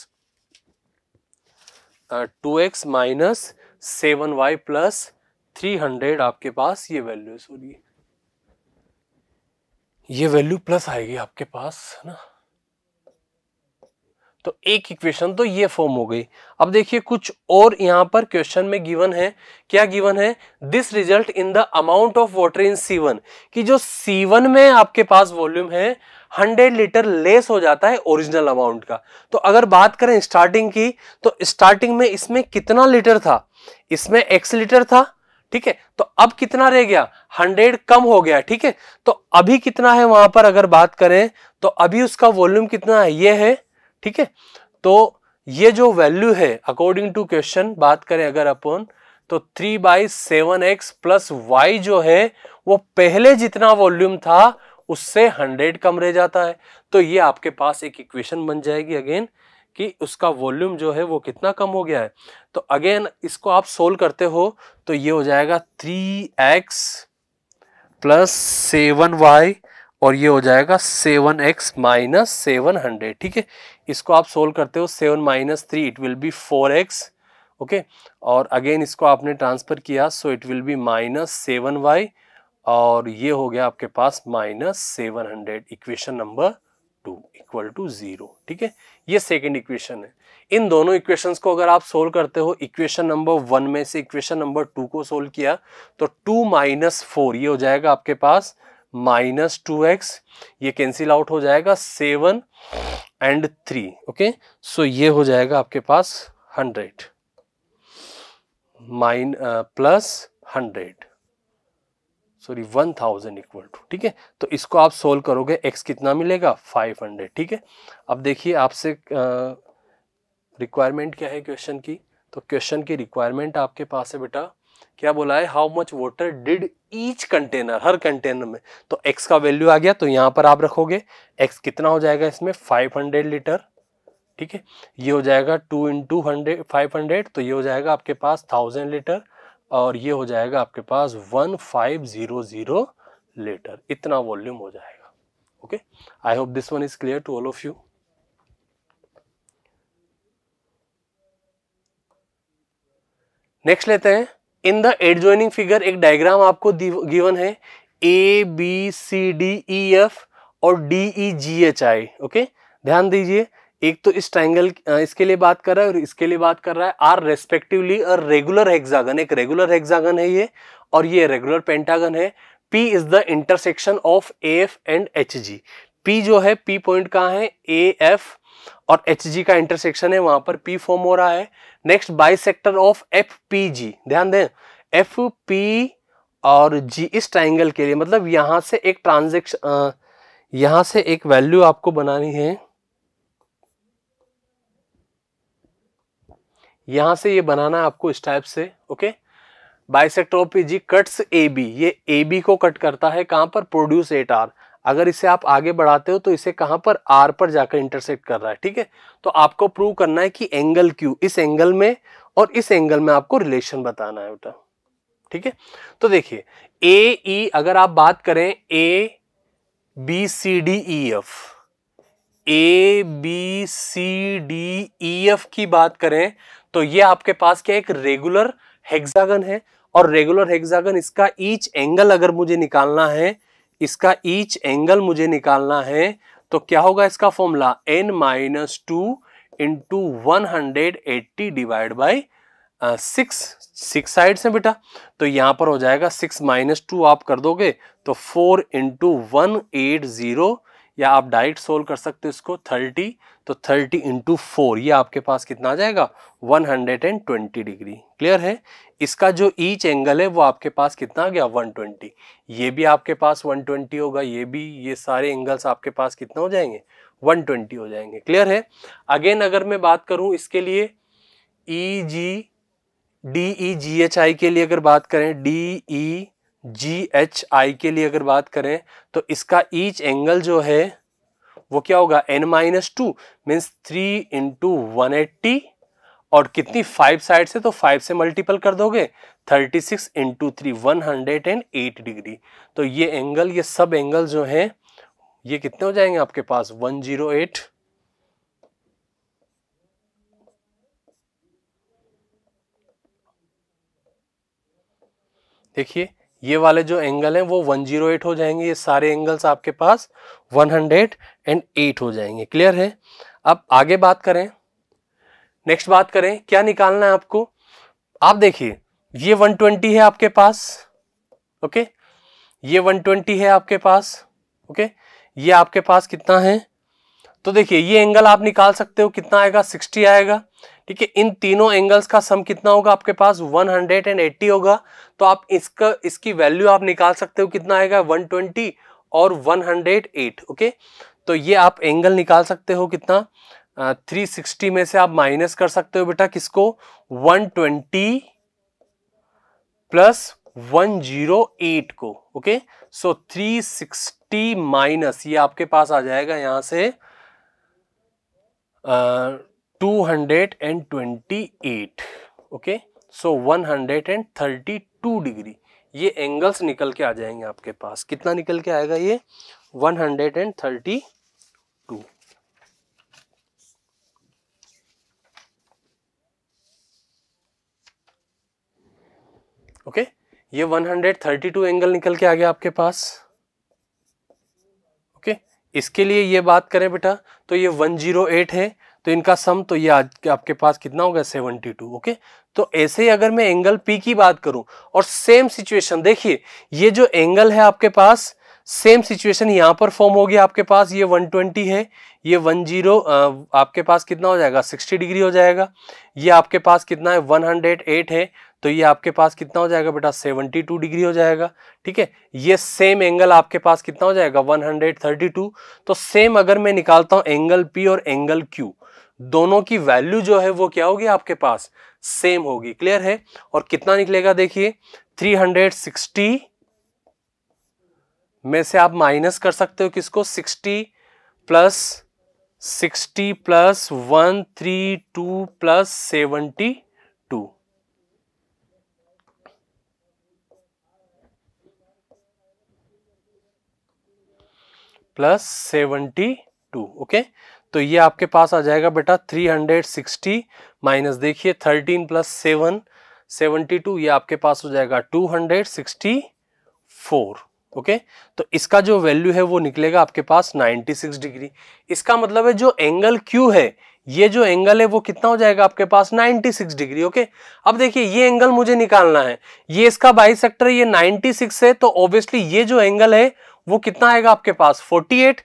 two x minus seven Y plus three hundred आपके पास ये वैल्यू सॉरी ये वैल्यू प्लस आएगी आपके पास है ना तो एक इक्वेशन तो ये फॉर्म हो गई अब देखिए कुछ और यहाँ पर क्वेश्चन में गिवन है क्या गिवन है this result in the amount of water in C one कि जो सीवन में आपके पास वॉल्यूम है हंड्रेड लीटर लेस हो जाता है ओरिजिनल अमाउंट का तो अगर बात करें स्टार्टिंग की तो स्टार्टिंग में इसमें कितना लीटर था इसमें एक्स लीटर था ठीक है तो अब कितना रह गया हंड्रेड कम हो गया ठीक है तो अभी कितना है वहां पर अगर बात करें तो अभी उसका वॉल्यूम कितना है ये है ठीक है तो ये जो वैल्यू है अकॉर्डिंग टू क्वेश्चन बात करें अगर अपन तो three by seven x plus Y जो है वो पहले जितना वॉल्यूम था उससे हंड्रेड कम रह जाता है तो ये आपके पास एक इक्वेशन बन जाएगी अगेन कि उसका वॉल्यूम जो है वो कितना कम हो गया है तो अगेन इसको आप सोल्व करते हो तो ये हो जाएगा three X plus seven Y और ये हो जाएगा seven x minus seven hundred ठीक है इसको आप सोल्व करते हो seven minus three it will be four X okay और अगेन इसको आपने ट्रांसफ़र किया so it will be minus seven Y और ये हो गया आपके पास minus seven hundred equation number two equal to zero ठीक है ये सेकेंड इक्वेशन है इन दोनों इक्वेशंस को अगर आप सोल्व करते हो इक्वेशन नंबर वन में से इक्वेशन नंबर टू को सोल्व किया तो टू माइनस फोर ये हो जाएगा आपके पास माइनस टू एक्स ये कैंसिल आउट हो जाएगा seven and three okay so ये हो जाएगा आपके पास hundred mine plus hundred sorry one thousand equal to ठीक है तो इसको आप सोल्व करोगे एक्स कितना मिलेगा फाइव हंड्रेड ठीक है अब देखिए आपसे रिक्वायरमेंट uh, क्या है क्वेश्चन की तो क्वेश्चन की रिक्वायरमेंट आपके पास है बेटा क्या बोला है how much water did each container हर कंटेनर में तो एक्स का वैल्यू आ गया तो यहाँ पर आप रखोगे एक्स कितना हो जाएगा इसमें 500 लीटर ठीक है ये हो जाएगा two into hundred five hundred तो ये हो जाएगा आपके पास थाउजेंड लीटर और ये हो जाएगा आपके पास one five zero zero litre इतना वॉल्यूम हो जाएगा okay I hope this one is clear to all of you next लेते हैं इन द एडजॉइनिंग फिगर एक डायग्राम आपको गिवन है A B C D E F और D E G H I okay ध्यान दीजिए एक तो इस ट्राइंगल इसके लिए बात कर रहा है और इसके लिए बात कर रहा है are respectively a regular hexagon एक रेगुलर हेक्सागन है ये और ये रेगुलर पेंटागन है P is the intersection of A F and H G P जो है पी पॉइंट कहाँ है ए एफ और एच जी का इंटरसेक्शन है वहां पर पी फॉर्म हो रहा है next bisector of F P G ध्यान दें एफ पी और जी इस ट्राइंगल के लिए मतलब यहां से एक ट्रांजेक्शन यहां से एक वैल्यू आपको बनानी है यहां से ये बनाना है आपको इस टाइप से okay bisector of P G cuts A B ये ए बी को कट करता है कहां पर प्रोड्यूस एट आर अगर इसे आप आगे बढ़ाते हो तो इसे कहां पर आर पर जाकर इंटरसेक्ट कर रहा है ठीक है तो आपको प्रूव करना है कि एंगल क्यू इस एंगल में और इस एंगल में आपको रिलेशन बताना है बेटा ठीक है तो देखिए ए ई e, अगर आप बात करें A B C D E F A B C D E F की बात करें तो ये आपके पास क्या एक रेगुलर हेक्सागन है और रेगुलर हेक्सागन इसका ईच एंगल अगर मुझे निकालना है इसका ईच एंगल मुझे निकालना है तो क्या होगा इसका formula N minus two into one hundred eighty divide by six six sides हैं बेटा तो यहाँ पर हो जाएगा सिक्स माइनस टू आप कर दोगे तो four into one eight zero या आप डायरेक्ट सोल्व कर सकते हो इसको 30 तो 30 इंटू फोर ये आपके पास कितना आ जाएगा 120 डिग्री क्लियर है इसका जो ईच एंगल है वो आपके पास कितना आ गया 120 ये भी आपके पास 120 होगा ये भी ये सारे एंगल्स आपके पास कितना हो जाएंगे 120 हो जाएंगे क्लियर है अगेन अगर मैं बात करूँ इसके लिए ई G D E G H I के लिए अगर बात करें D E e G H I के लिए अगर बात करें तो इसका ईच एंगल जो है वो क्या होगा N minus two means three into one eighty और कितनी फाइव साइड तो से तो फाइव से मल्टीपल कर दोगे thirty six into three one hundred and eight degree तो ये एंगल ये सब एंगल जो हैं ये कितने हो जाएंगे आपके पास वन जीरो एट देखिए ये वाले जो एंगल हैं वो 108 हो जाएंगे ये सारे एंगल्स आपके पास 108 हो जाएंगे क्लियर है अब आगे बात करें नेक्स्ट बात करें क्या निकालना है आपको आप देखिए ये 120 है आपके पास ओके ये 120 है आपके पास ओके ये आपके पास कितना है तो देखिए ये एंगल आप निकाल सकते हो कितना आएगा 60 आएगा ठीक है इन तीनों एंगल्स का सम कितना होगा आपके पास 180 होगा तो आप इसका इसकी वैल्यू आप निकाल सकते हो कितना आएगा 120 और 108 ओके तो ये आप एंगल निकाल सकते हो कितना थ्री सिक्सटी में से आप माइनस कर सकते हो बेटा किसको 120 प्लस 108 को ओके सो 360 माइनस ये आपके पास आ जाएगा यहां से 228 ओके सो 132 डिग्री ये एंगल्स निकल के आ जाएंगे आपके पास कितना निकल के आएगा ये 132 ओके okay? ये 132 एंगल निकल के आ गया आपके पास ओके okay? इसके लिए ये बात करें बेटा तो ये 108 है तो इनका सम तो ये आज आपके पास कितना होगा 72 ओके तो ऐसे ही अगर मैं एंगल पी की बात करूं और सेम सिचुएशन देखिए ये जो एंगल है आपके पास सेम सिचुएशन यहाँ पर फॉर्म हो गया आपके पास ये 120 है ये 10 आपके पास कितना हो जाएगा 60 डिग्री हो जाएगा ये आपके पास कितना है 108 है तो ये आपके पास कितना हो जाएगा बेटा 72 डिग्री हो जाएगा ठीक है ये सेम एंगल आपके पास कितना हो जाएगा 132 तो सेम अगर मैं निकालता हूँ एंगल पी और एंगल क्यू दोनों की वैल्यू जो है वो क्या होगी आपके पास सेम होगी क्लियर है और कितना निकलेगा देखिए 360 में से आप माइनस कर सकते हो किसको 60 plus 60 plus one three two plus seventy two plus seventy two okay तो ये आपके पास आ जाएगा बेटा 360 माइनस देखिए 13 प्लस सेवन सेवेंटी ये आपके पास हो जाएगा 264 ओके तो इसका जो वैल्यू है वो निकलेगा आपके पास 96 डिग्री इसका मतलब है जो एंगल क्यू है ये जो एंगल है वो कितना हो जाएगा आपके पास 96 डिग्री ओके अब देखिए ये एंगल मुझे निकालना है ये इसका बाई सेक्टर ये 96 है तो ऑब्वियसली ये जो एंगल है वो कितना आएगा आपके पास 48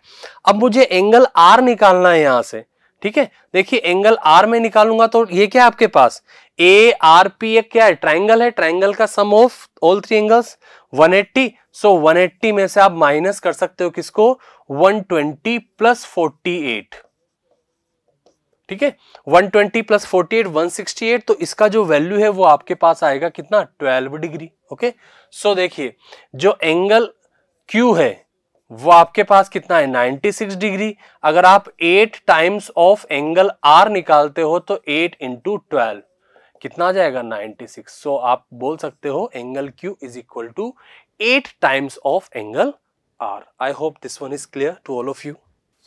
अब मुझे एंगल आर निकालना है यहां से ठीक है देखिए एंगल आर में निकालूंगा तो ये क्या है आपके पास ए आर पी एक क्या है ट्राइंगल है ट्राइंगल का sum of all three angles 180 so 180 में से आप माइनस कर सकते हो किसको 120 प्लस 48 ठीक है 120 प्लस फोर्टी एट तो इसका जो वैल्यू है वो आपके पास आएगा कितना 12 डिग्री ओके सो देखिए जो एंगल Q है वो आपके पास कितना है 96 डिग्री अगर आप 8 टाइम्स ऑफ एंगल R निकालते हो तो 8 इंटू ट्वेल्व कितना आ जाएगा 96 सो so, आप बोल सकते हो angle Q is equal to eight times of angle R I hope this one is clear to all of you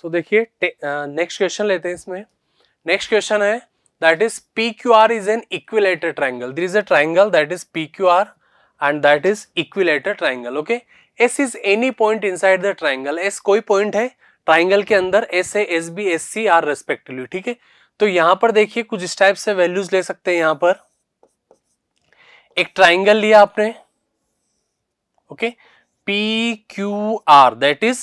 so देखिए नेक्स्ट क्वेश्चन लेते हैं इसमें नेक्स्ट क्वेश्चन है that is P Q R is an equilateral triangle there is a triangle that is P Q R and that is equilateral triangle okay S is any point inside the triangle S कोई पॉइंट है ट्राइंगल के अंदर S A S B S C R respectively ठीक है तो यहां पर देखिए कुछ इस टाइप से वैल्यूज ले सकते हैं यहां पर एक ट्राइंगल लिया आपने okay P Q R that is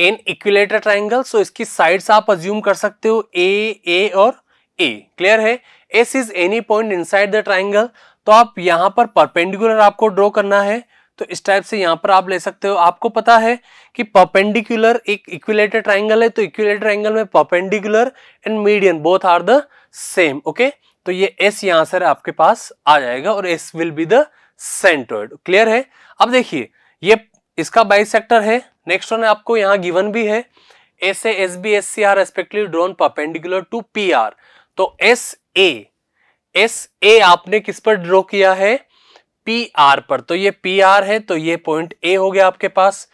an equilateral triangle so इसकी साइड्स आप अज्यूम कर सकते हो ए ए और ए क्लियर है S is any point inside the triangle तो आप यहां पर परपेंडिकुलर आपको ड्रॉ करना है तो इस टाइप से यहाँ पर आप ले सकते हो आपको पता है कि पर्पेंडिकुलर एक इक्विलेटर ट्राइंगल है तो इक्विलेटर ट्राइंगल में perpendicular and median both are the same okay तो ये एस यहां से आपके पास आ जाएगा और S will be the centred clear है अब देखिए ये इसका सेक्टर है नेक्स्ट वन आपको यहाँ गिवन भी है S S B S C R respective drawn perpendicular to P R तो एस ए एस ए आपने किस पर ड्रॉ किया है पी आर पर तो ये पी आर है तो ये पॉइंट ए हो गया आपके पास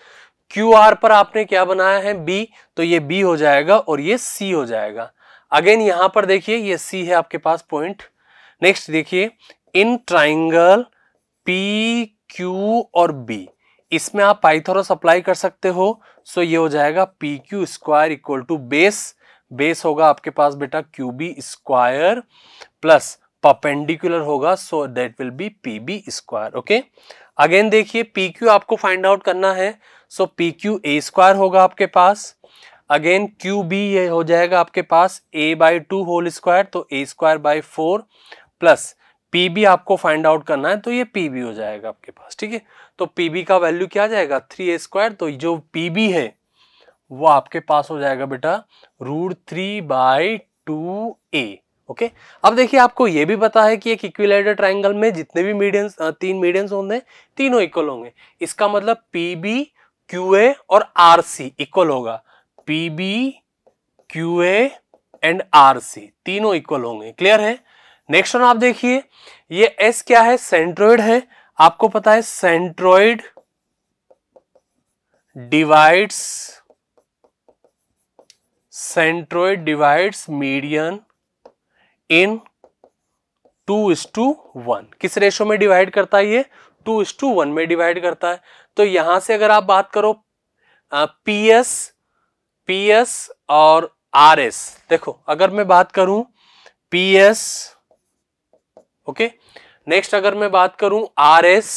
क्यू आर पर आपने क्या बनाया है बी तो ये बी हो जाएगा और ये सी हो जाएगा अगेन यहां पर देखिए ये सी है आपके पास पॉइंट नेक्स्ट देखिए इन ट्राइंगल पी क्यू और बी इसमें आप पाइथोरस अप्लाई कर सकते हो सो ये हो जाएगा P Q square equal to base base होगा आपके पास बेटा Q B square plus perpendicular होगा so that will be P B square okay again देखिए पी क्यू आपको फाइंड आउट करना है so P Q A square होगा आपके पास अगेन क्यू बी ये हो जाएगा आपके पास A by two whole square तो A square by four plus P B आपको फाइंड आउट करना है तो ये पी बी हो जाएगा आपके पास ठीक है तो पी बी का वैल्यू क्या आ जाएगा थ्री ए स्क्वायर तो जो पी बी है वो आपके पास हो जाएगा बेटा root three by two A okay अब देखिए आपको ये भी पता है कि एक इक्विलेटर ट्राइंगल में जितने भी मीडियंस तीन मीडियंस होंगे तीनों इक्वल होंगे इसका मतलब पी बी क्यू ए और आर सी इक्वल होगा P B Q A and R C तीनों इक्वल होंगे क्लियर है नेक्स्ट वन आप देखिए ये एस क्या है सेंट्रोइड है आपको पता है centroid divides centroid divides median in two is to one किस रेशो में डिवाइड करता है ये टू इज टू वन में डिवाइड करता है तो यहां से अगर आप बात करो पी एस पी एस और आर एस देखो अगर मैं बात करूं पी एस ओके नेक्स्ट अगर मैं बात करूं आर एस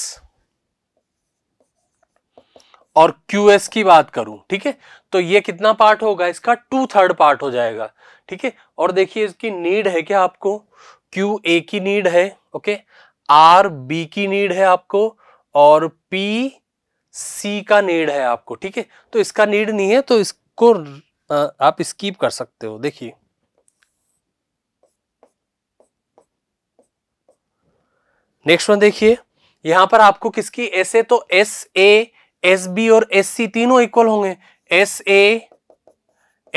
और क्यू एस की बात करूं ठीक है तो ये कितना पार्ट होगा इसका टू थर्ड पार्ट हो जाएगा ठीक है और देखिए इसकी नीड है क्या आपको क्यू ए की नीड है ओके आर बी की नीड है आपको और पी सी का नीड है आपको ठीक है तो इसका नीड नहीं है तो इसको आप स्कीप कर सकते हो देखिए नेक्स्ट वन देखिए यहां पर आपको किसकी एस ए तो एस ए एस बी और एस सी तीनों इक्वल होंगे एस ए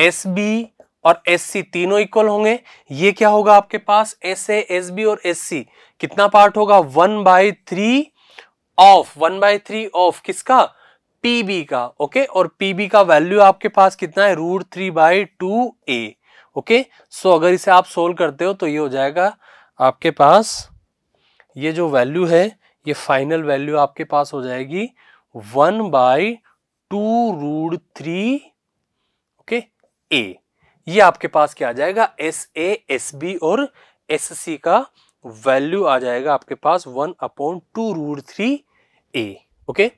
एस बी और एस तीनों इक्वल होंगे ये क्या होगा आपके पास एस ए और एस सी कितना पार्ट होगा one by three of one by three of किसका पीबी का ओके और पीबी का वैल्यू आपके पास कितना है root three by two A okay so अगर इसे आप सोल्व करते हो तो ये हो जाएगा आपके पास ये जो वैल्यू है ये फाइनल वैल्यू आपके पास हो जाएगी one by two root three okay A ये आपके पास क्या आ जाएगा एस ए एस बी और एस सी का वैल्यू आ जाएगा आपके पास one upon two root three A okay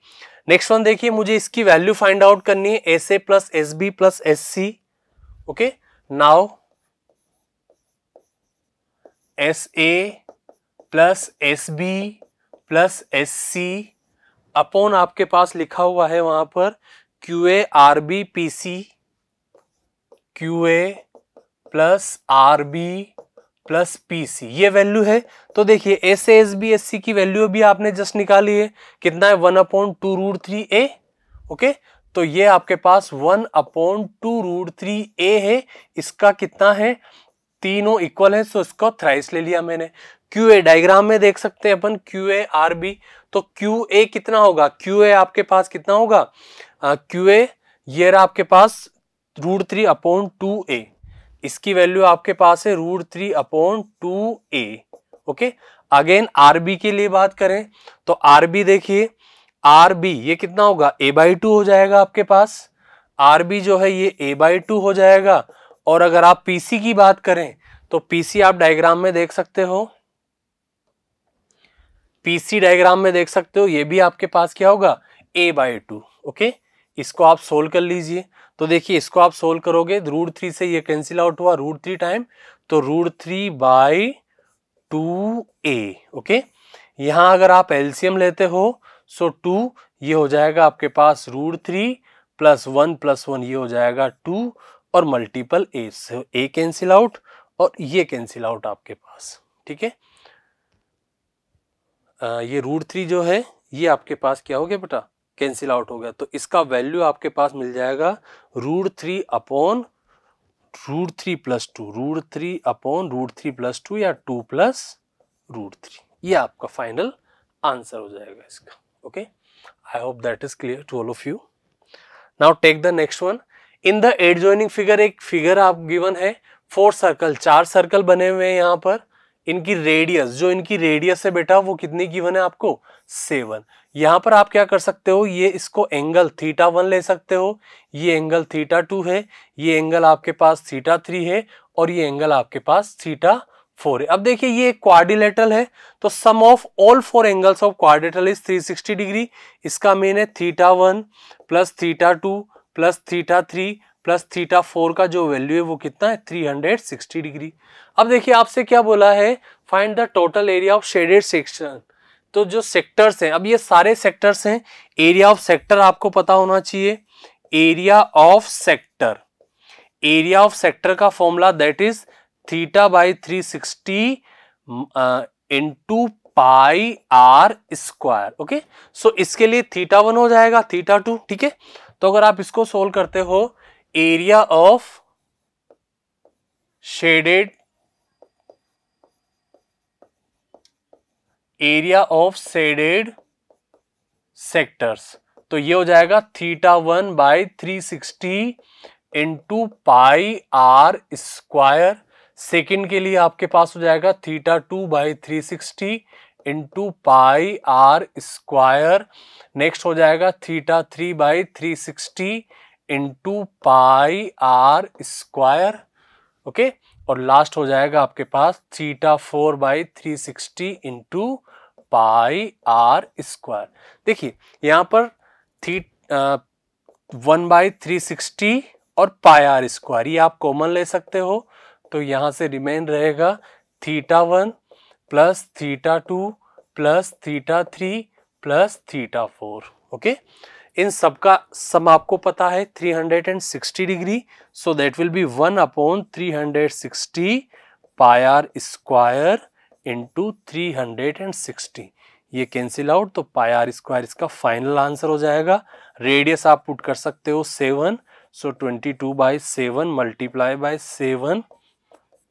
next one देखिए मुझे इसकी वैल्यू फाइंड आउट करनी है S A plus S B plus S C okay now S A plus S B plus S C upon आपके पास लिखा हुआ है वहां पर Q A R B P C Q A plus R B plus P C ये वैल्यू है तो देखिए S S B S C की वैल्यू भी आपने जस्ट निकाली है कितना है one upon two root three A okay तो ये आपके पास one upon two root three A है इसका कितना है तीनों इक्वल है सो इसको थ्राइस ले लिया मैंने क्यू ए डायग्राम में देख सकते हैं अपन क्यू ए आर बी तो क्यू ए कितना होगा क्यू ए आपके पास कितना होगा क्यू ए ये रहा आपके पास root three upon two A इसकी वैल्यू आपके पास है root three upon two A okay again B के लिए बात करें तो आर बी देखिए आर बी ये कितना होगा ए बाई टू हो जाएगा आपके पास आर बी जो है ये ए बाई टू हो जाएगा और अगर आप पी सी की बात करें तो पी सी आप डायग्राम में देख सकते हो पी सी डायग्राम में देख सकते हो ये भी आपके पास क्या होगा ए बाई टू ओके इसको आप सोल्व कर लीजिए तो देखिए इसको आप सोल्व करोगे रूट थ्री से ये कैंसिल आउट हुआ रूट थ्री टाइम तो root three by two A okay यहां अगर आप एल्सियम लेते हो सो टू ये हो जाएगा आपके पास root three plus one plus one ये हो जाएगा टू और multiple A A cancel out और ये कैंसिल आउट आपके पास ठीक है ये रूट थ्री जो है ये आपके पास क्या हो गया बेटा कैंसिल आउट हो गया तो इसका वैल्यू आपके पास मिल जाएगा root three upon root three plus two root three upon root three plus two या टू प्लस रूट थ्री ये आपका फाइनल आंसर हो जाएगा इसका okay I hope that is clear to all of you now take the next one in the adjoining figure एक फिगर आप गिवन है फोर सर्कल चार सर्कल बने हुए हैं यहाँ पर इनकी रेडियस जो इनकी रेडियस है बेटा वो कितनी गिवन है आपको सेवन यहाँ पर आप क्या कर सकते हो ये इसको एंगल थीटा वन ले सकते हो ये एंगल थीटा टू है ये एंगल आपके पास थीटा थ्री है और ये एंगल आपके पास थीटा फोर है अब देखिए ये क्वारिलेटल है तो sum of all four angles of quadrilateral is 360 degree इसका मेन है theta one plus theta two plus theta three plus theta four का जो वैल्यू है वो कितना है 360 डिग्री अब देखिए आपसे क्या बोला है find the total area of shaded section तो जो सेक्टर्स हैं अब ये सारे सेक्टर्स हैं एरिया ऑफ सेक्टर आपको पता होना चाहिए area of sector area of sector का formula that is theta by three sixty into pi R square okay so इसके लिए थीटा वन हो जाएगा थीटा टू ठीक है तो अगर आप इसको सोल्व करते हो area of shaded area of shaded sectors तो ये हो जाएगा theta one by three sixty into pi R square second के लिए आपके पास हो जाएगा theta two by three sixty into pi R square next हो जाएगा theta three by three sixty into pi R square okay और लास्ट हो जाएगा आपके पास theta four by three sixty into pi R square देखिए यहाँ पर थी वन बाई थ्री सिक्सटी और पाई आर स्क्वायर ये आप कॉमन ले सकते हो तो यहाँ से रिमेन रहेगा theta one plus theta two plus theta three plus theta four okay इन सबका सम आपको पता है 360 degree so that will be one upon 360 pi square into three ये कैंसिल आउट तो पायर स्क्वायर इसका फाइनल आंसर हो जाएगा रेडियस आप पुट कर सकते हो seven so twenty two by seven multiply by seven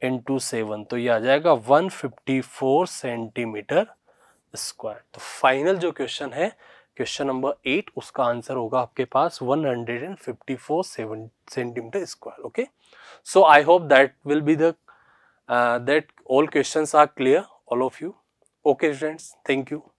into seven तो ये आ जाएगा one fifty four centimetre square तो फाइनल जो क्वेश्चन है क्वेश्चन नंबर एट उसका आंसर होगा आपके पास 154 centimetre square okay so I hope that will be that all questions are clear all of you okay friends thank you